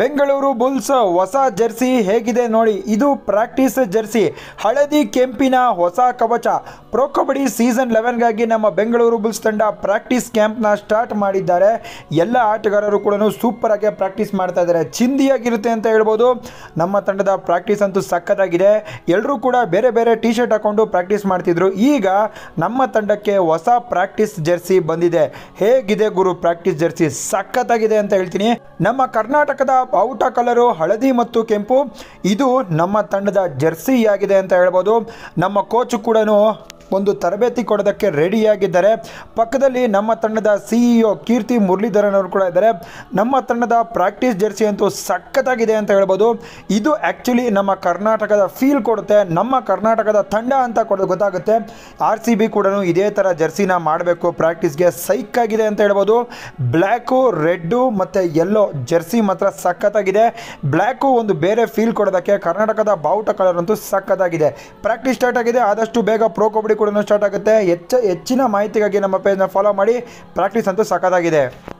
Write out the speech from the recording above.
Bengaluru Bulls ಹೊಸ Jersey ಹೇಗಿದೆ ನೋಡಿ ಇದು ಪ್ರಾಕ್ಟೀಸ್ ಜರ್ಸಿ ಹಳದಿ ಕೆಂಪಿನ ಹೊಸ ಕವಚ ಪ್ರೊ ಕಬಡ್ಡಿ ಸೀಸನ್ ಲೆವೆನ್ಗಾಗಿ ನಮ್ಮ ಬೆಂಗಳೂರು ಬುಲ್ಸ್ ತಂಡ ಪ್ರಾಕ್ಟೀಸ್ ಕ್ಯಾಂಪ್ನ ಸ್ಟಾರ್ಟ್ ಮಾಡಿದ್ದಾರೆ ಎಲ್ಲ ಆಟಗಾರರು ಕೂಡ ಸೂಪರ್ ಆಗಿ ಪ್ರಾಕ್ಟೀಸ್ ಮಾಡ್ತಾ ಇದ್ದಾರೆ ಚಿಂದಿಯಾಗಿರುತ್ತೆ ಅಂತ ಹೇಳ್ಬೋದು ನಮ್ಮ ತಂಡದ ಪ್ರಾಕ್ಟೀಸ್ ಅಂತೂ ಸಖತ್ತಾಗಿದೆ ಎಲ್ಲರೂ ಕೂಡ ಬೇರೆ ಬೇರೆ ಟಿ ಶರ್ಟ್ ಹಾಕೊಂಡು ಪ್ರಾಕ್ಟೀಸ್ ಮಾಡ್ತಿದ್ರು ಈಗ ನಮ್ಮ ತಂಡಕ್ಕೆ ಹೊಸ ಪ್ರಾಕ್ಟೀಸ್ ಜರ್ಸಿ ಬಂದಿದೆ ಹೇಗಿದೆ ಗುರು ಪ್ರಾಕ್ಟೀಸ್ ಜರ್ಸಿ ಸಖತ್ತಾಗಿದೆ ಅಂತ ಹೇಳ್ತೀನಿ ನಮ್ಮ ಕರ್ನಾಟಕದ ಬಾವುಟ ಕಲರು ಹಳದಿ ಮತ್ತು ಕೆಂಪು ಇದು ನಮ್ಮ ತಂಡದ ಆಗಿದೆ ಅಂತ ಹೇಳ್ಬೋದು ನಮ್ಮ ಕೋಚ್ ಕೂಡ ಒಂದು ತರಬೇತಿ ಕೊಡೋದಕ್ಕೆ ರೆಡಿಯಾಗಿದ್ದಾರೆ ಪಕ್ಕದಲ್ಲಿ ನಮ್ಮ ತಂಡದ ಸಿಇಒ ಕೀರ್ತಿ ಮುರಳೀಧರನ್ ಅವರು ಕೂಡ ಇದ್ದಾರೆ ನಮ್ಮ ತಂಡದ ಪ್ರಾಕ್ಟೀಸ್ ಜರ್ಸಿ ಅಂತೂ ಸಖತ್ತಾಗಿದೆ ಅಂತ ಹೇಳ್ಬೋದು ಇದು ಆ್ಯಕ್ಚುಲಿ ನಮ್ಮ ಕರ್ನಾಟಕದ ಫೀಲ್ ಕೊಡುತ್ತೆ ನಮ್ಮ ಕರ್ನಾಟಕದ ತಂಡ ಅಂತ ಕೊಡೋದು ಗೊತ್ತಾಗುತ್ತೆ ಆರ್ ಸಿ ಬಿ ಕೂಡ ಇದೇ ಥರ ಜರ್ಸಿನ ಮಾಡಬೇಕು ಪ್ರಾಕ್ಟೀಸ್ಗೆ ಸೈಕ್ ಆಗಿದೆ ಅಂತ ಹೇಳ್ಬೋದು ಬ್ಲ್ಯಾಕು ರೆಡ್ಡು ಮತ್ತು ಯೆಲ್ಲೋ ಜರ್ಸಿ ಮಾತ್ರ ಸಖತ್ತಾಗಿದೆ ಬ್ಲ್ಯಾಕು ಒಂದು ಬೇರೆ ಫೀಲ್ ಕೊಡೋದಕ್ಕೆ ಕರ್ನಾಟಕದ ಬಾವುಟ ಕಲರ್ ಅಂತೂ ಸಖತ್ತಾಗಿದೆ ಪ್ರಾಕ್ಟೀಸ್ ಸ್ಟಾರ್ಟ್ ಆಗಿದೆ ಆದಷ್ಟು ಬೇಗ ಪ್ರೋ ಕಬಡ್ಡಿ ಕೂಡ ಕೂಡ ಸ್ಟಾರ್ಟ್ ಆಗುತ್ತೆ ಹೆಚ್ಚ ಹೆಚ್ಚಿನ ಮಾಹಿತಿಗಾಗಿ ನಮ್ಮ ಪೇಜ್ನ ಫಾಲೋ ಮಾಡಿ ಪ್ರಾಕ್ಟೀಸ್ ಅಂತೂ ಸಾಕಾಗಿದೆ